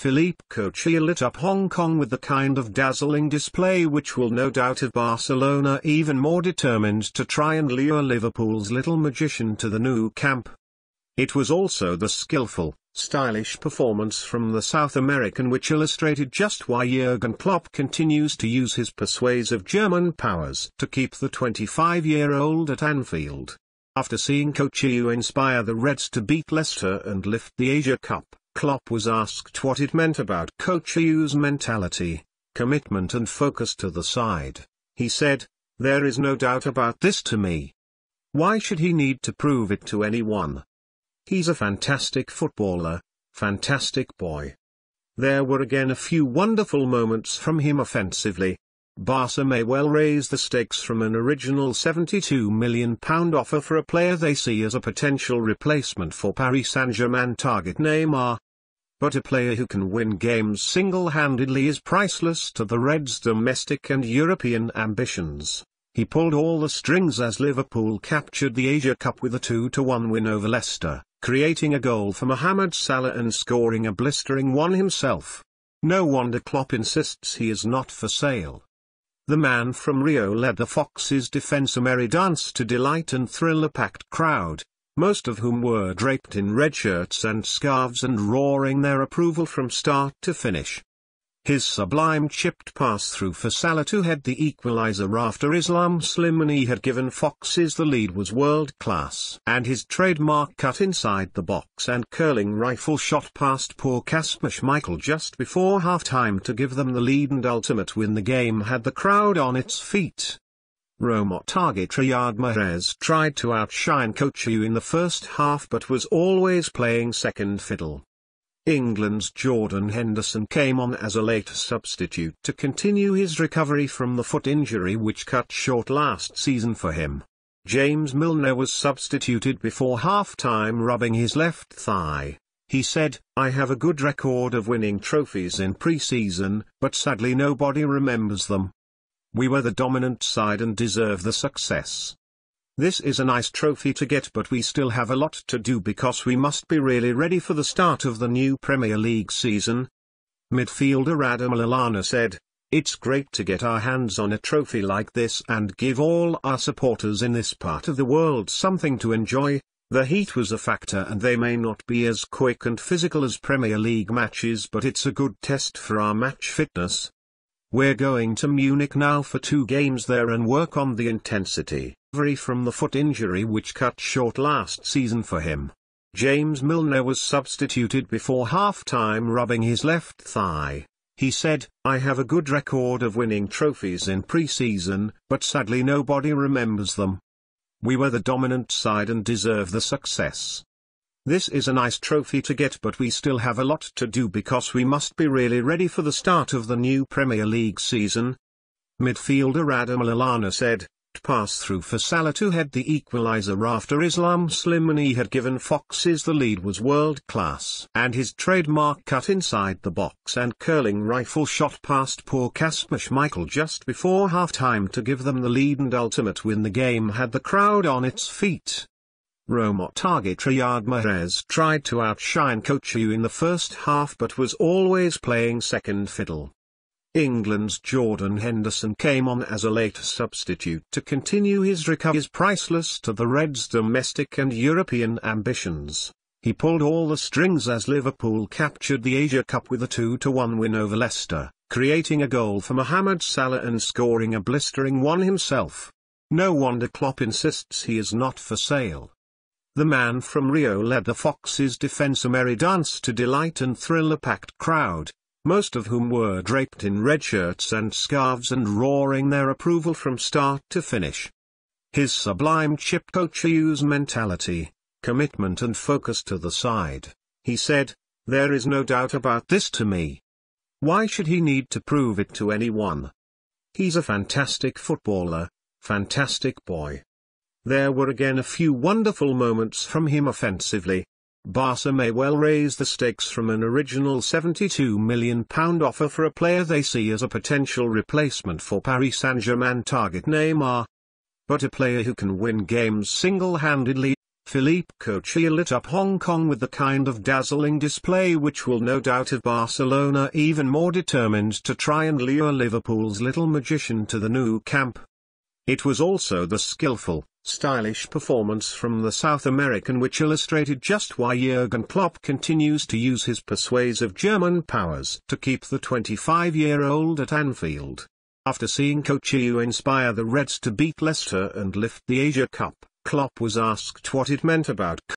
Philippe Cochia lit up Hong Kong with the kind of dazzling display which will no doubt have Barcelona even more determined to try and lure Liverpool's little magician to the new camp. It was also the skillful, stylish performance from the South American which illustrated just why Jurgen Klopp continues to use his persuasive German powers to keep the 25-year-old at Anfield. After seeing Kochiu inspire the Reds to beat Leicester and lift the Asia Cup, Klopp was asked what it meant about Coach Hugh's mentality, commitment and focus to the side, he said, There is no doubt about this to me. Why should he need to prove it to anyone? He's a fantastic footballer, fantastic boy. There were again a few wonderful moments from him offensively. Barca may well raise the stakes from an original £72 million offer for a player they see as a potential replacement for Paris Saint-Germain target Neymar, but a player who can win games single-handedly is priceless to the Reds' domestic and European ambitions. He pulled all the strings as Liverpool captured the Asia Cup with a 2-1 win over Leicester, creating a goal for Mohamed Salah and scoring a blistering one himself. No wonder Klopp insists he is not for sale. The man from Rio led the Foxes' defence a merry dance to delight and thrill a packed crowd, most of whom were draped in red shirts and scarves and roaring their approval from start to finish. His sublime chipped pass through for Salah to head the equaliser after Islam Slimani had given Foxes the lead was world class. And his trademark cut inside the box and curling rifle shot past poor Kasper Michael just before half-time to give them the lead and ultimate win the game had the crowd on its feet. Roma target Riyad Mahrez tried to outshine Kochiu in the first half but was always playing second fiddle. England's Jordan Henderson came on as a late substitute to continue his recovery from the foot injury which cut short last season for him. James Milner was substituted before half-time rubbing his left thigh. He said, I have a good record of winning trophies in pre-season, but sadly nobody remembers them. We were the dominant side and deserve the success. This is a nice trophy to get but we still have a lot to do because we must be really ready for the start of the new Premier League season. Midfielder Adam Lallana said, It's great to get our hands on a trophy like this and give all our supporters in this part of the world something to enjoy. The heat was a factor and they may not be as quick and physical as Premier League matches but it's a good test for our match fitness. We're going to Munich now for two games there and work on the intensity, very from the foot injury which cut short last season for him. James Milner was substituted before half-time rubbing his left thigh. He said, I have a good record of winning trophies in pre-season, but sadly nobody remembers them. We were the dominant side and deserve the success. This is a nice trophy to get but we still have a lot to do because we must be really ready for the start of the new Premier League season. Midfielder Adam Lallana said, pass through for Salah to head the equaliser after Islam Slimani had given Foxes the lead was world class. And his trademark cut inside the box and curling rifle shot past poor Kasper Schmeichel just before half-time to give them the lead and ultimate win the game had the crowd on its feet. Roma target Riyad Mahrez tried to outshine Kochiu in the first half but was always playing second fiddle. England's Jordan Henderson came on as a late substitute to continue his recovery Is priceless to the Reds' domestic and European ambitions. He pulled all the strings as Liverpool captured the Asia Cup with a 2-1 win over Leicester, creating a goal for Mohamed Salah and scoring a blistering one himself. No wonder Klopp insists he is not for sale. The man from Rio led the Foxes' defense a merry dance to delight and thrill a packed crowd, most of whom were draped in red shirts and scarves and roaring their approval from start to finish. His sublime chip coach mentality, commitment and focus to the side, he said, there is no doubt about this to me. Why should he need to prove it to anyone? He's a fantastic footballer, fantastic boy. There were again a few wonderful moments from him offensively. Barca may well raise the stakes from an original £72 million offer for a player they see as a potential replacement for Paris Saint-Germain target Neymar. But a player who can win games single-handedly, Philippe Coutinho lit up Hong Kong with the kind of dazzling display which will no doubt have Barcelona even more determined to try and lure Liverpool's little magician to the new camp. It was also the skillful, stylish performance from the South American which illustrated just why Jurgen Klopp continues to use his persuasive German powers to keep the 25-year-old at Anfield. After seeing Kochiu inspire the Reds to beat Leicester and lift the Asia Cup, Klopp was asked what it meant about